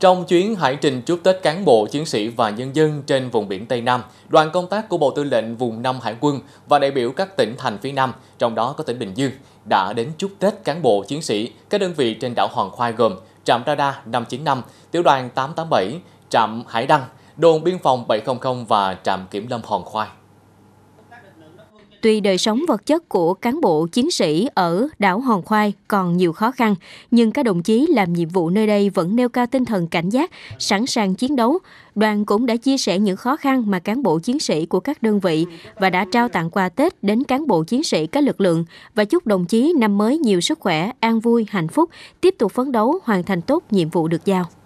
Trong chuyến hải trình chúc Tết cán bộ, chiến sĩ và nhân dân trên vùng biển Tây Nam, đoàn công tác của Bộ Tư lệnh vùng 5 Hải quân và đại biểu các tỉnh thành phía Nam, trong đó có tỉnh Bình Dương, đã đến chúc Tết cán bộ, chiến sĩ các đơn vị trên đảo hoàng Khoai gồm trạm radar 595, tiểu đoàn 887, trạm Hải Đăng, đồn biên phòng 700 và trạm kiểm lâm hoàng Khoai. Tuy đời sống vật chất của cán bộ chiến sĩ ở đảo Hòn Khoai còn nhiều khó khăn, nhưng các đồng chí làm nhiệm vụ nơi đây vẫn nêu cao tinh thần cảnh giác, sẵn sàng chiến đấu. Đoàn cũng đã chia sẻ những khó khăn mà cán bộ chiến sĩ của các đơn vị và đã trao tặng quà Tết đến cán bộ chiến sĩ các lực lượng và chúc đồng chí năm mới nhiều sức khỏe, an vui, hạnh phúc, tiếp tục phấn đấu hoàn thành tốt nhiệm vụ được giao.